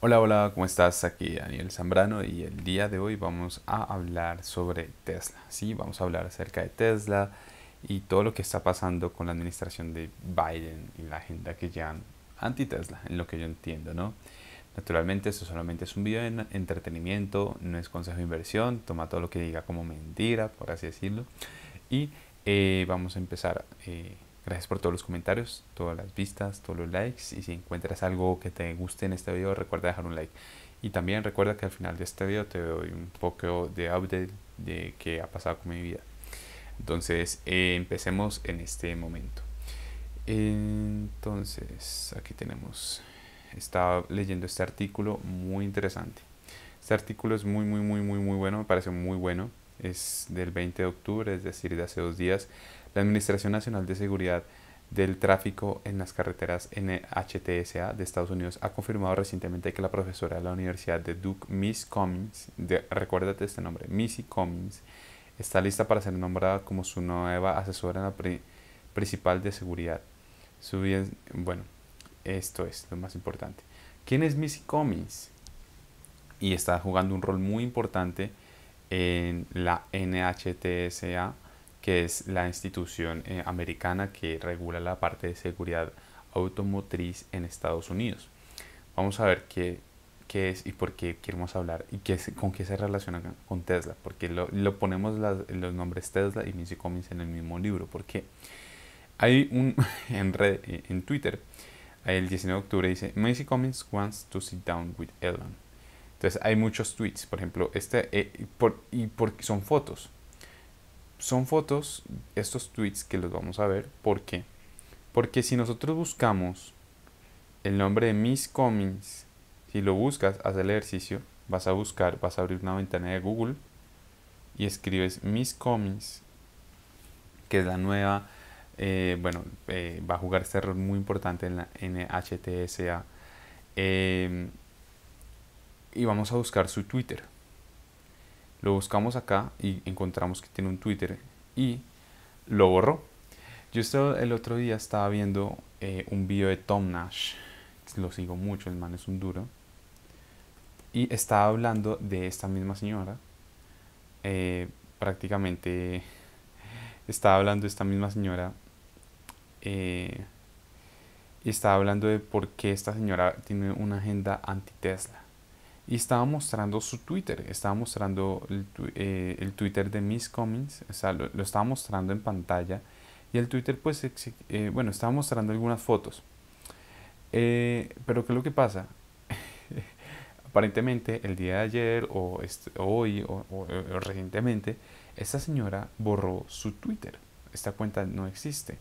Hola, hola, ¿cómo estás? Aquí Daniel Zambrano y el día de hoy vamos a hablar sobre Tesla. Sí, vamos a hablar acerca de Tesla y todo lo que está pasando con la administración de Biden y la agenda que llevan anti-Tesla, en lo que yo entiendo, ¿no? Naturalmente, esto solamente es un video de entretenimiento, no es consejo de inversión, toma todo lo que diga como mentira, por así decirlo. Y eh, vamos a empezar eh, Gracias por todos los comentarios, todas las vistas, todos los likes. Y si encuentras algo que te guste en este video, recuerda dejar un like. Y también recuerda que al final de este video te doy un poco de update de qué ha pasado con mi vida. Entonces, eh, empecemos en este momento. Entonces, aquí tenemos. Estaba leyendo este artículo muy interesante. Este artículo es muy, muy, muy, muy, muy bueno. Me parece muy bueno. Es del 20 de octubre, es decir, de hace dos días la Administración Nacional de Seguridad del Tráfico en las Carreteras NHTSA de Estados Unidos ha confirmado recientemente que la profesora de la Universidad de Duke, Miss Cummings, de, recuérdate este nombre, Missy Cummings, está lista para ser nombrada como su nueva asesora principal de seguridad. Su bueno, esto es lo más importante. ¿Quién es Missy Cummings? Y está jugando un rol muy importante en la NHTSA que es la institución eh, americana que regula la parte de seguridad automotriz en Estados Unidos. Vamos a ver qué, qué es y por qué queremos hablar y qué con qué se relaciona con Tesla, porque lo, ponemos los nombres Tesla y Missy Cummings en el mismo libro, porque hay un en, eh, en Twitter, el 19 de octubre dice, Macy Cummings wants to sit down with Elon. Entonces hay muchos tweets, por ejemplo, este, eh, por, y porque son fotos son fotos, estos tweets que los vamos a ver. ¿Por qué? Porque si nosotros buscamos el nombre de Miss Cummings, si lo buscas, haz el ejercicio, vas a buscar, vas a abrir una ventana de Google y escribes Miss Cummings, que es la nueva, eh, bueno, eh, va a jugar este rol muy importante en la NHTSA. Eh, y vamos a buscar su Twitter lo buscamos acá y encontramos que tiene un Twitter y lo borró. Yo el otro día estaba viendo eh, un video de Tom Nash, lo sigo mucho, el man es un duro, y estaba hablando de esta misma señora, eh, prácticamente estaba hablando de esta misma señora, eh, y estaba hablando de por qué esta señora tiene una agenda anti-Tesla y estaba mostrando su Twitter, estaba mostrando el, eh, Twitter de Miss Cummings, o sea, lo, estaba mostrando en pantalla y el Twitter pues, eh, bueno, estaba mostrando algunas fotos. Eh, pero ¿qué es lo que pasa? Aparentemente el día de ayer o este, hoy o, o recientemente, esta señora borró su Twitter, esta cuenta no existe.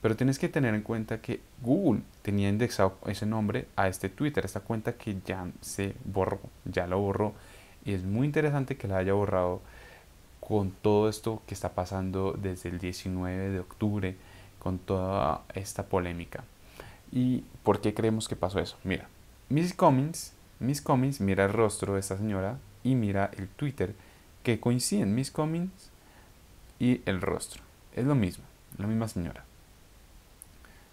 Pero tienes que tener en cuenta que Google tenía indexado ese nombre a este Twitter, esta cuenta que ya se borró, ya lo borró. Y es muy interesante que la haya borrado con todo esto que está pasando desde el 19 de octubre, con toda esta polémica. ¿Y por qué creemos que pasó eso? Mira, Miss Cummings, Miss Cummings mira el rostro de esta señora y mira el Twitter, que coinciden Miss Cummings y el rostro. Es lo mismo, la misma señora.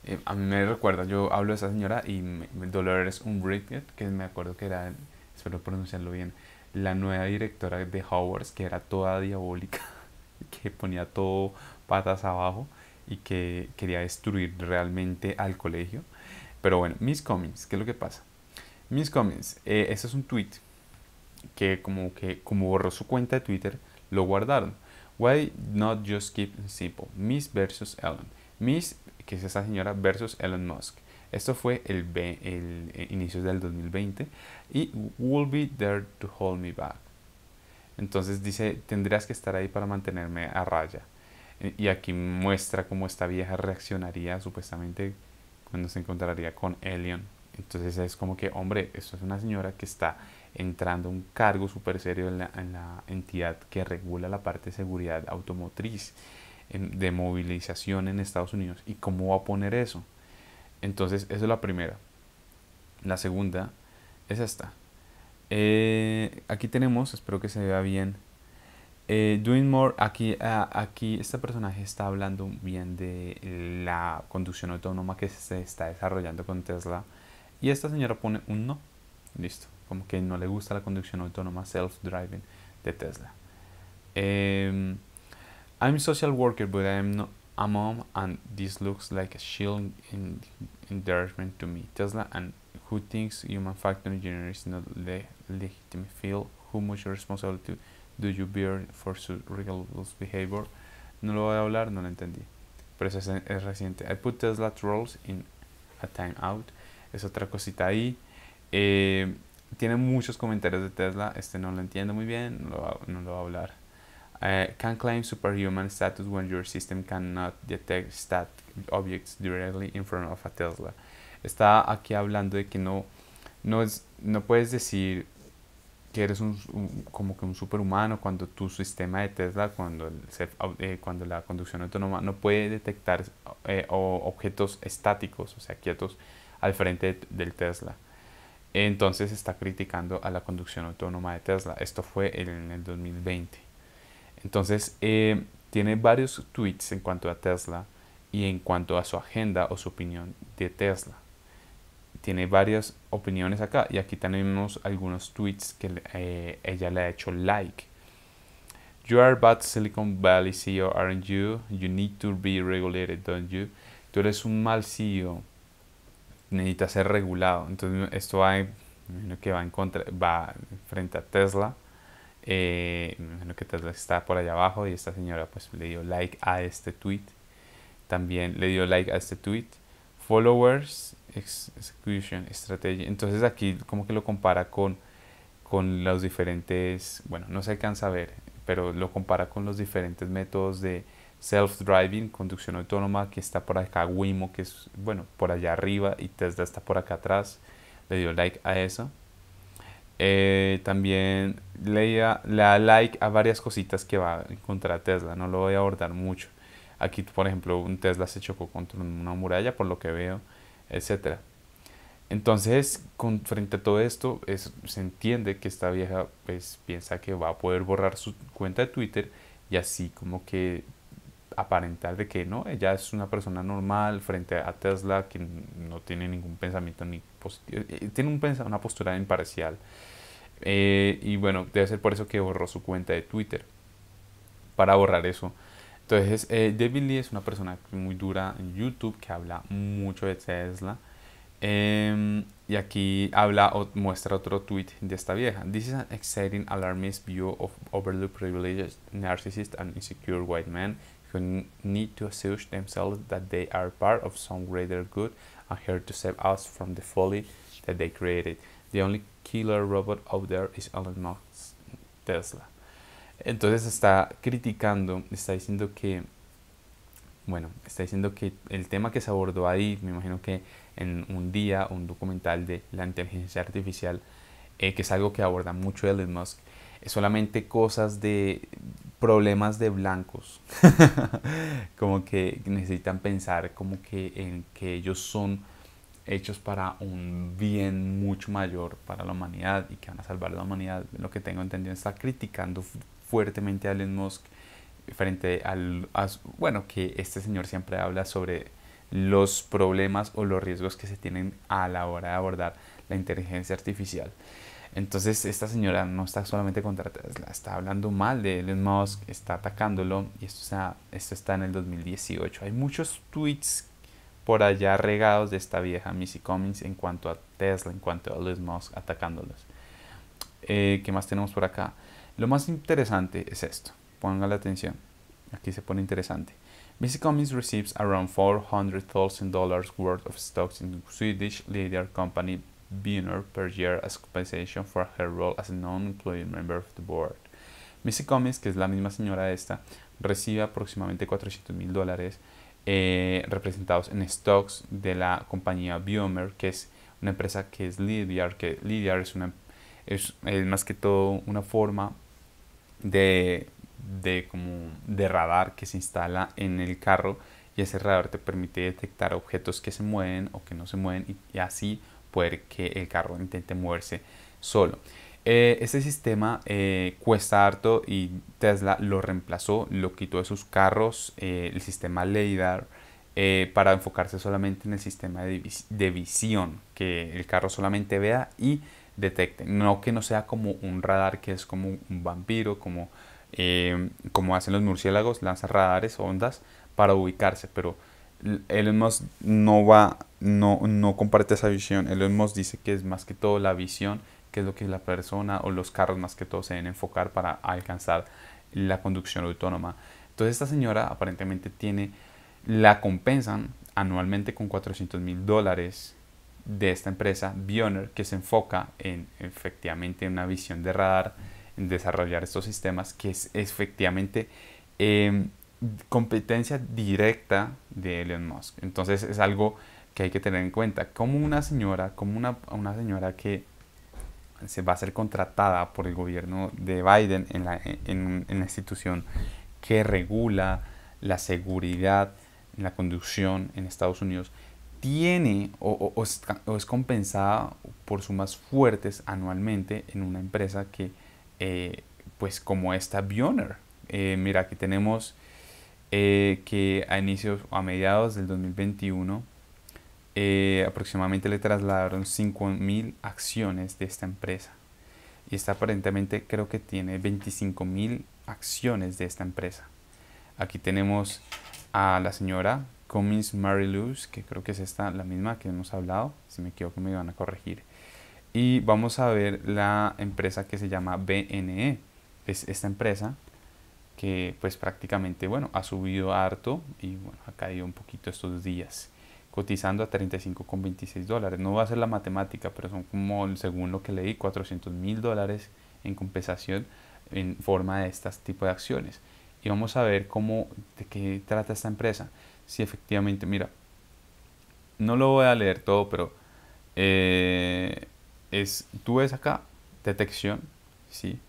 Eh, a mí me recuerda, yo hablo de esa señora y me, Dolores Umbridge, que me acuerdo que era, espero pronunciarlo bien, la nueva directora de Howard's, que era toda diabólica, que ponía todo patas abajo y que quería destruir realmente al colegio. Pero bueno, Miss Cummings, ¿qué es lo que pasa? Miss Cummings, eh, ese es un tweet que como que como borró su cuenta de Twitter, lo guardaron. Why not just keep it simple? Miss versus Ellen. Miss que es esta señora versus Elon Musk. Esto fue el, el, eh, inicios del 2020 y Will Be There to Hold Me Back. Entonces dice, tendrías que estar ahí para mantenerme a raya. Eh, y aquí muestra cómo esta vieja reaccionaría supuestamente cuando se encontraría con Elon Entonces es como que, hombre, esto es una señora que está entrando un cargo super serio en la, en la entidad que regula la parte de seguridad automotriz de movilización en Estados Unidos y cómo va a poner eso. Entonces, esa es la primera. La segunda es esta. Eh, aquí tenemos, espero que se vea bien. Eh, doing More, aquí, ah, aquí este personaje está hablando bien de la conducción autónoma que se está desarrollando con Tesla. Y esta señora pone un no. Listo. Como que no le gusta la conducción autónoma self-driving de Tesla. Em, I'm a social worker, but I'm not a mom, and this looks like a shield in endorsement to me. Tesla and who thinks human factor engineering is not the legitimate field? How much responsibility do you bear for su behavior? No lo voy a hablar, no lo entendí. Pero es, reciente. I put Tesla trolls in a time out. Es otra cosita ahí. Eh, tiene muchos comentarios de Tesla. Este no lo entiendo muy bien, no lo, no lo voy a hablar. Eh, can claim superhuman status when your system cannot detect static objects directly in front of a Tesla. Está aquí hablando de que no, no, puedes decir que eres un, como que un superhumano cuando tu sistema de Tesla, cuando, el eh, cuando la conducción autónoma no puede detectar eh, objetos estáticos, o sea, quietos, al frente del Tesla. Entonces está criticando a la conducción autónoma de Tesla. Esto fue en el 2020. Entonces, eh, tiene varios tweets en cuanto a Tesla y en cuanto a su agenda o su opinión de Tesla. Tiene varias opiniones acá y aquí tenemos algunos tweets que eh, ella le ha hecho like. You are bad Silicon Valley CEO, aren't you? You need to be regulated, don't you? Tú eres un mal CEO. Necesitas ser regulado. Entonces esto va que va en contra, va frente a Tesla eh, imagino que está por allá abajo y esta señora pues le dio like a este tweet. También le dio like a este tweet. Followers, execution, strategy Entonces aquí como que lo compara con, con los diferentes, bueno, no se alcanza a ver, pero lo compara con los diferentes métodos de self-driving, conducción autónoma, que está por acá, Wimo, que es, bueno, por allá arriba y Tesla está por acá atrás. Le dio like a eso. Eh, también le, da like a varias cositas que va contra Tesla, no lo voy a abordar mucho. Aquí, por ejemplo, un Tesla se chocó contra una muralla, por lo que veo, etcétera, Entonces, con, frente a todo esto, se entiende que esta vieja pues, piensa que va a poder borrar su cuenta de Twitter y así como que aparentar de que no, ella es una persona normal frente a Tesla que no tiene ningún pensamiento ni positivo, eh, eh, tiene un una postura imparcial. Eh, y bueno, debe ser por eso que borró su cuenta de Twitter, para borrar eso. Entonces, eh, Lee es una persona muy dura en YouTube que habla mucho de Tesla. Em, y aquí habla o muestra otro tweet de esta vieja. This is an exciting alarmist view of overlooked privileged, narcissist and insecure white man who need to assure themselves that they are part of some greater good and here to save us from the folly that they created. The only killer robot out there is Elon Musk Tesla. Entonces está criticando, está diciendo que, bueno, está diciendo que el tema que se abordó ahí, me imagino que en un día, un documental de la inteligencia artificial, eh, que es algo que aborda mucho Elon Musk, solamente cosas de problemas de blancos. como que necesitan pensar como que en que ellos son hechos para un bien mucho mayor para la humanidad y que van a salvar la humanidad. Lo que tengo entendido está criticando fuertemente a Elon Musk frente al bueno que este señor siempre habla sobre los problemas o los riesgos que se tienen a la hora de abordar la inteligencia artificial. Entonces esta señora no está solamente contra Tesla, está hablando mal de Elon Musk, está atacándolo y esto está, en el 2018. Hay muchos tweets por allá regados de esta vieja Missy Cummings en cuanto a Tesla, en cuanto a Elon Musk atacándolos. Eh, ¿Qué más tenemos por acá? Lo más interesante es esto. Pongan la atención. Aquí se pone interesante. Missy Cummings receives around $400,000 worth of stocks in Swedish leader company Bioner per year as compensation for her role as a non-employee member of the board. Missy Cummings, que es la misma señora esta, recibe aproximadamente 400 mil dólares eh, representados en stocks de la compañía Biomer, que es una empresa que es Lidiar, que Lidiar es, una, es, más que todo una forma de, de, de radar que se instala en el carro y ese radar te permite detectar objetos que se mueven o que no se mueven y así que el carro intente moverse solo. este sistema eh, cuesta harto y Tesla lo reemplazó, lo quitó de sus carros, eh, el sistema LIDAR, para enfocarse solamente en el sistema de, visión, que el carro solamente vea y detecte, no que no sea como un radar que es como un vampiro, como, em, como hacen los murciélagos, lanza radares, ondas para ubicarse, pero él Musk no va no, no comparte esa visión. Elon Musk dice que es más que todo la visión, que es lo que la persona o los carros más que todo se deben enfocar para alcanzar la conducción autónoma. Entonces esta señora aparentemente tiene, la compensan anualmente con 400 mil dólares de esta empresa, Bioner, que se enfoca en efectivamente una visión de radar, en desarrollar estos sistemas, que es efectivamente em, competencia directa de Elon Musk. Entonces es algo que hay que tener en cuenta. Como una señora, como una, señora que se va a ser contratada por el gobierno de Biden en la, institución que regula la seguridad, en la conducción en Estados Unidos, tiene o, es, compensada por sumas fuertes anualmente en una empresa que, eh, pues como esta Bioner. Eh, mira, aquí tenemos eh, que a inicios, a mediados del 2021, eh, aproximadamente le trasladaron 5.000 acciones de esta empresa. Y está aparentemente creo que tiene 25.000 acciones de esta empresa. Aquí tenemos a la señora Comins Mary Louise, que creo que es esta, la misma que hemos hablado. Si me equivoco me van a corregir. Y vamos a ver la empresa que se llama BNE. Es esta empresa que pues prácticamente, bueno, ha subido harto y bueno, ha caído un poquito estos días cotizando a 35,26 dólares. No va a ser la matemática, pero son como, según lo que leí, 400 mil dólares en compensación en forma de este tipo de acciones. Y vamos a ver cómo, de qué trata esta empresa. Si efectivamente, mira, no lo voy a leer todo, pero eh, es, tú ves acá, detección, ¿sí?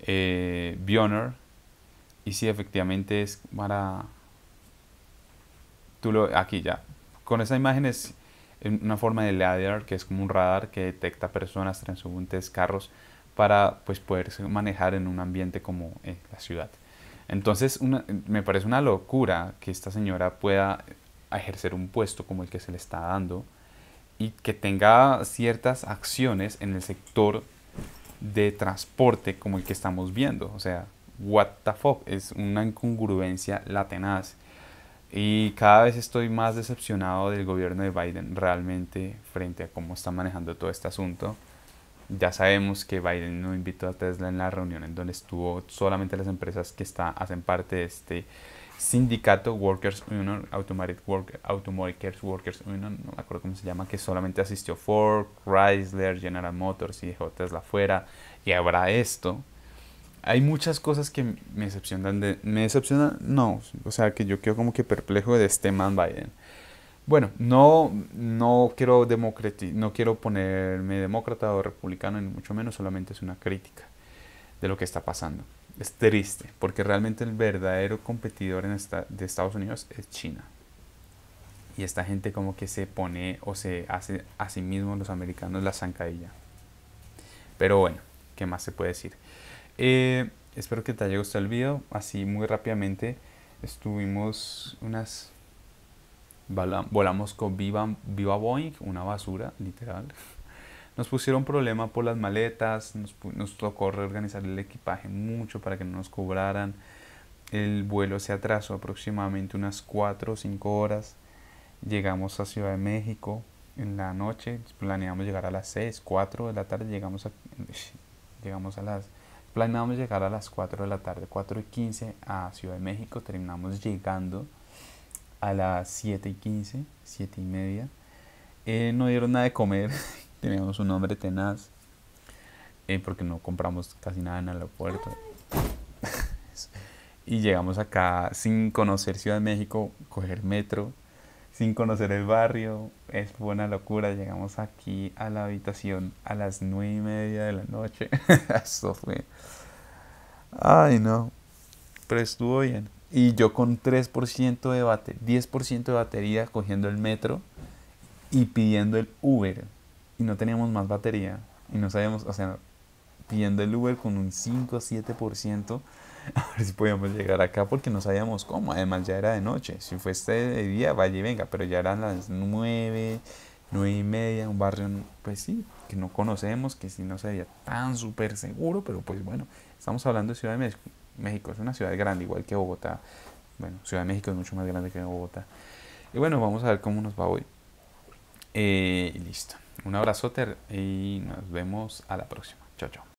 Eh, Bioner, y si efectivamente es para... Tú lo, aquí ya, con esa imagen es una forma de LiDAR, que es como un radar que detecta personas, transeúntes, carros, para pues, poderse manejar en un ambiente como eh, la ciudad. Entonces, me parece una locura que esta señora pueda ejercer un puesto como el que se le está dando y que tenga ciertas acciones en el sector de transporte como el que estamos viendo. O sea, what the fuck, es una incongruencia latenaz y cada vez estoy más decepcionado del gobierno de Biden realmente frente a cómo está manejando todo este asunto. Ya sabemos que Biden no invitó a Tesla en la reunión en donde estuvo solamente las empresas que está, hacen parte de este sindicato Workers Union, Automotive, Work, Automakers Workers Union, no me acuerdo cómo se llama, que solamente asistió Ford, Chrysler, General Motors y dejó Tesla fuera. Y habrá esto, hay muchas cosas que me decepcionan me decepcionan no o sea que yo quedo como que perplejo de este man Biden bueno no no quiero no quiero ponerme demócrata o republicano ni mucho menos solamente es una crítica de lo que está pasando es triste porque realmente el verdadero competidor en esta, de Estados Unidos es China y esta gente como que se pone o se hace a sí mismos los americanos la zancadilla pero bueno qué más se puede decir eh, espero que te haya gustado el video. Así muy rápidamente estuvimos unas... Volamos con Viva, Viva Boeing, una basura, literal. Nos pusieron problema por las maletas, nos, tocó reorganizar el equipaje mucho para que no nos cobraran. El vuelo se atrasó aproximadamente unas 4 o 5 horas. Llegamos a Ciudad de México en la noche, planeamos llegar a las 6, 4 de la tarde, llegamos a, llegamos a las Planeamos llegar a las 4 de la tarde, 4 y 15 a Ciudad de México. Terminamos llegando a las 7 y 15, 7 y media. Eh, no dieron nada de comer, teníamos un hombre tenaz, eh, porque no compramos casi nada en el aeropuerto. y llegamos acá sin conocer Ciudad de México, coger metro sin conocer el barrio. Es buena locura. Llegamos aquí a la habitación a las nueve y media de la noche. Ay, no. Pero estuvo bien. Y yo con 3% de batería, 10% de batería cogiendo el metro y pidiendo el Uber. Y no teníamos más batería. Y no sabíamos, o sea, Pidiendo el Uber con un 5 o 7%. A ver si podíamos llegar acá porque no sabíamos cómo. Además ya era de noche. Si fuese de día, vaya y venga. Pero ya eran las 9, 9 y media. Un barrio, pues sí, que no conocemos, que si no sería tan súper seguro. Pero pues bueno, estamos hablando de Ciudad de México. Es una ciudad grande, igual que Bogotá. Bueno, Ciudad de México es mucho más grande que Bogotá. Y bueno, vamos a ver cómo nos va hoy. Eh, y listo. Un abrazote y nos vemos a la próxima. Chao, chao.